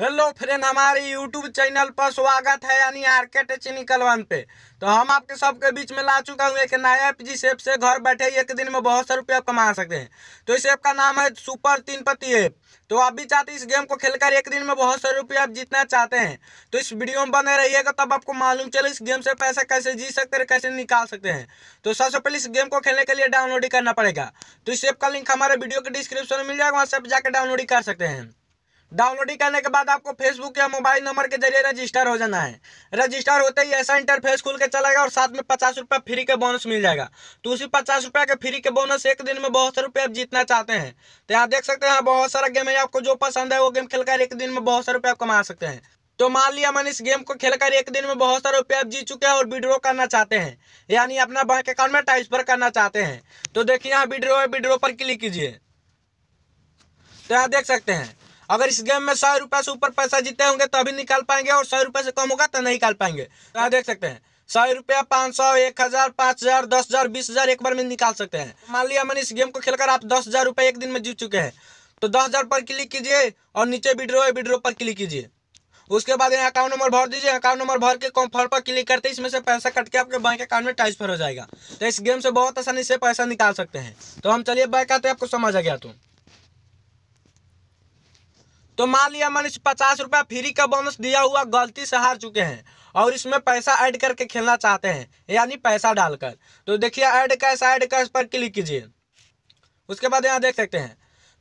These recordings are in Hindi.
हेलो फ्रेंड हमारे यूट्यूब चैनल पर स्वागत है यानी आर्के टेक्निकल वन पे तो हम आपके सबके बीच में ला चुका हूँ एक नया एप जिस ऐप से घर बैठे एक दिन में बहुत से रुपये आप कमा सकते हैं तो इस ऐप का नाम है सुपर तीन पति ऐप तो आप भी चाहते इस गेम को खेलकर एक दिन में बहुत सारे रुपये आप जीतना चाहते हैं तो इस वीडियो में बने रहिएगा तब आपको मालूम चले इस गेम से पैसा कैसे जीत सकते हैं कैसे निकाल सकते हैं तो सबसे पहले इस गेम को खेलने के लिए डाउनलोड करना पड़ेगा तो इस ऐप का लिंक हमारे वीडियो के डिस्क्रिप्शन में मिल जाएगा वहाँ से आप जाकर डाउनलोड कर सकते हैं डाउनलोडिंग करने के बाद आपको फेसबुक या मोबाइल नंबर के जरिए रजिस्टर हो जाना है रजिस्टर होते ही ऐसा इंटरफेस खुल के चलेगा और साथ में पचास रुपया फ्री के बोनस मिल जाएगा तो उसी पचास रुपया के फ्री के बोनस एक दिन में बहुत सारे रुपये आप जीतना चाहते हैं तो यहाँ देख सकते हैं बहुत सारा गेम है आपको जो पसंद है वो गेम खेलकर एक दिन में बहुत सारे रुपये आप कमा सकते हैं तो मान लिया मैंने इस गेम को खेलकर एक दिन में बहुत सारे रुपये आप जीत चुके हैं और विड्रॉ करना चाहते हैं यानी अपना बैंक अकाउंट में ट्रांसफर करना चाहते हैं तो देखिए यहाँ विड्रो है विड्रो पर क्लिक कीजिए तो यहाँ देख सकते हैं अगर इस गेम में सौ रुपये से ऊपर पैसा जीते होंगे तो अभी निकाल पाएंगे और सौ रुपये से कम होगा तो नहीं निकाल पाएंगे तो देख सकते हैं सौ रुपया पाँच सौ एक हज़ार पाँच हज़ार दस हज़ार बीस हज़ार एक बार में निकाल सकते हैं मान लिया मैंने इस गेम को खेलकर आप दस हज़ार रुपये एक दिन में जीत चुके हैं तो दस हज़ार पर क्लिक कीजिए और नीचे विड्रो है विड्रो पर क्लिक कीजिए उसके बाद यहाँ अकाउंट नंबर भर दीजिए अकाउंट नंबर भर के कॉन्फर्म पर क्लिक करते इसमें से पैसा कट के आपके बैंक अकाउंट में ट्रांसफर हो जाएगा तो इस गेम से बहुत आसानी से पैसा निकाल सकते हैं तो हम चलिए बैक आते आपको समझ आ गया तुम तो। तो मान लिया मैंने पचास रुपया फ्री का बोनस दिया हुआ गलती से हार चुके हैं और इसमें पैसा ऐड करके खेलना चाहते हैं यानी पैसा डालकर तो देखिए ऐड कैश ऐड कैश पर क्लिक कीजिए उसके बाद यहाँ देख सकते हैं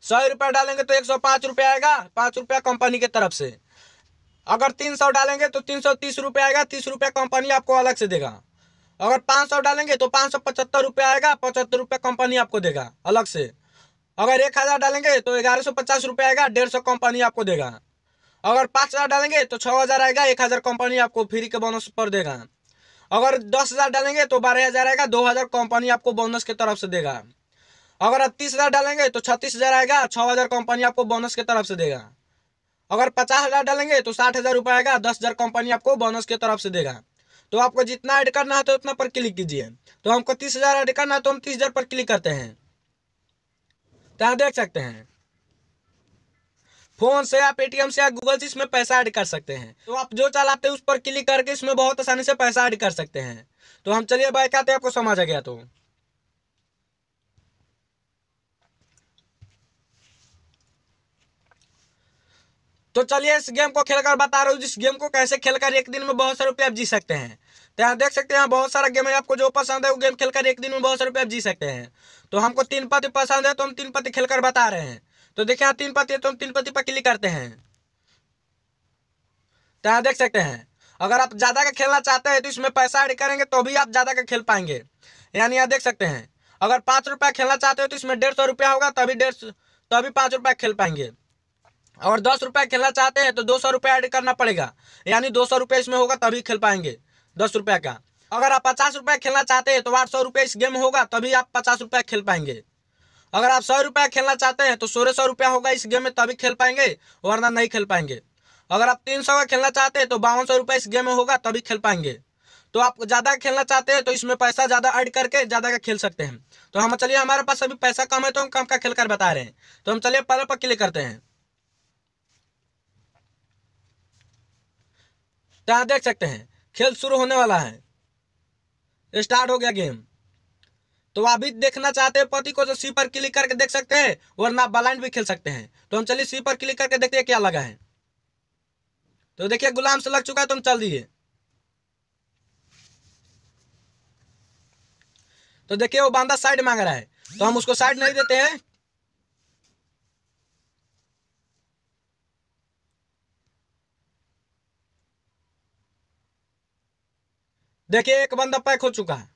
सौ रुपया डालेंगे तो एक सौ पाँच रुपया आएगा पाँच रुपया कंपनी की तरफ से अगर तीन सौ डालेंगे तो तीन सौ तीस रुपया आएगा तीस रुपया कंपनी आपको अलग से देगा अगर पाँच सौ डालेंगे तो पाँच सौ पचहत्तर रुपया आएगा पचहत्तर रुपया कंपनी आपको देगा अलग से अगर एक हज़ार डालेंगे तो ग्यारह सौ पचास रुपये आएगा डेढ़ सौ कंपनी आपको देगा अगर पाँच हज़ार डालेंगे तो छः हज़ार आएगा एक हज़ार कंपनी आपको फ्री के बोनस पर देगा अगर दस हज़ार डालेंगे तो बारह हज़ार आएगा दो हज़ार कंपनी आपको बोनस के तरफ से देगा अगर आप तीस हज़ार डालेंगे तो छत्तीस हज़ार आएगा छः हज़ार कंपनी आपको बोनस के तरफ से देगा अगर पचास हज़ार डालेंगे तो साठ हज़ार रुपये आएगा दस हज़ार कंपनी आपको बोनस के तरफ से देगा तो आपको जितना ऐड करना है तो उतना पर क्लिक कीजिए तो हमको तीस हज़ार ऐड करना है तो हम तीस हज़ार पर क्लिक करते हैं तो आप देख सकते हैं फोन से या पेटीएम से या गूगल से इसमें पैसा ऐड कर सकते हैं तो आप जो चलाते हैं उस पर क्लिक करके इसमें बहुत आसानी से पैसा ऐड कर सकते हैं तो हम चलिए बाइक आते हैं आपको समझ आ गया तो तो चलिए इस गेम को खेलकर बता रहा हूँ जिस गेम को कैसे खेलकर एक दिन में बहुत सारे रुपये आप जी सकते हैं तो यहाँ देख सकते हैं बहुत सारा गेम है आपको जो पसंद है वो गेम खेलकर एक दिन में बहुत सारे रुपये आप जी सकते हैं तो हमको तीन पति पसंद है तो हम तीन पति खेलकर बता रहे हैं तो देखिए यहाँ तीन पति है तो हम तीन पति पर क्लिक करते हैं तो यहाँ देख सकते हैं अगर आप ज़्यादा का खेलना चाहते हैं तो इसमें पैसा ऐड करेंगे तो भी आप ज़्यादा का खेल पाएंगे यानी यहाँ देख सकते हैं अगर पाँच रुपया खेलना चाहते हो तो इसमें डेढ़ सौ रुपया होगा तभी डेढ़ तभी पाँच रुपया खेल पाएंगे और दस रुपये खेलना चाहते हैं तो दो सौ रुपये ऐड करना पड़ेगा यानी दो सौ रुपये इसमें होगा तभी खेल पाएंगे दस रुपये का अगर आप पचास रुपये खेलना चाहते हैं तो आठ सौ रुपये इस गेम होगा तभी आप पचास रुपये खेल पाएंगे अगर आप सौ रुपया खेलना चाहते हैं तो सोलह सौ रुपया होगा इस गेम में तभी खेल पाएंगे वरना नहीं खेल पाएंगे अगर आप तीन सौ का खेलना चाहते हैं तो बावन सौ रुपये इस गेम में होगा तभी खेल पाएंगे तो आप ज़्यादा खेलना चाहते हैं तो इसमें पैसा ज़्यादा ऐड करके ज़्यादा का खेल सकते हैं तो हम चलिए हमारे पास अभी पैसा कम है तो हम कम का खेल कर बता रहे हैं तो हम चलिए पहले पर क्लिक करते हैं तो देख सकते हैं खेल शुरू होने वाला है स्टार्ट हो गया गेम तो आप भी देखना चाहते हैं पति को तो सी पर क्लिक करके देख सकते हैं वरना ब्लाइंड भी खेल सकते हैं तो हम चलिए सी पर क्लिक करके देखते हैं क्या लगा है तो देखिए गुलाम से लग चुका है तो हम चल दिए तो देखिए वो बांदा साइड मांग रहा है तो हम उसको साइड नहीं देते हैं देखिए एक बंदा पैक हो चुका है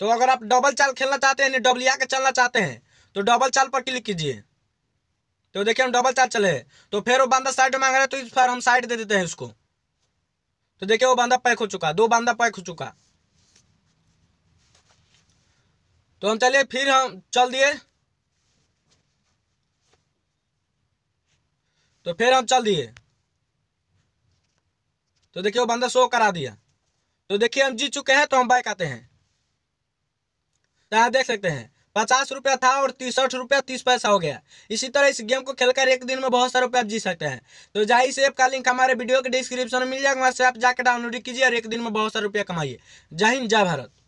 तो अगर आप डबल चाल खेलना चाहते हैं डबलिया के चलना चाहते हैं तो डबल चाल पर क्लिक कीजिए तो देखिए हम डबल चाल चले तो फिर वो बंदा साइड मांग रहा है तो इस पर हम साइड दे देते हैं उसको तो देखिए वो बंदा पैक हो चुका दो बंदा पैक हो चुका तो हम चलिए फिर हम चल दिए तो फिर हम चल दिए तो देखिए वो बंदा शो करा दिया तो देखिए हम जीत चुके हैं तो हम बाइक आते हैं यहाँ तो देख सकते हैं पचास रुपया था और तिरसठ रुपया तीस पैसा हो गया इसी तरह इस गेम को खेलकर एक दिन में बहुत सारे रुपया आप जीत सकते हैं तो जाहिर इस ऐप का लिंक हमारे वीडियो के डिस्क्रिप्शन में मिल जाएगा वहाँ से आप जाकर डाउनलोड कीजिए और एक दिन में बहुत सारे रुपया कमाइए जय हिंद जय भारत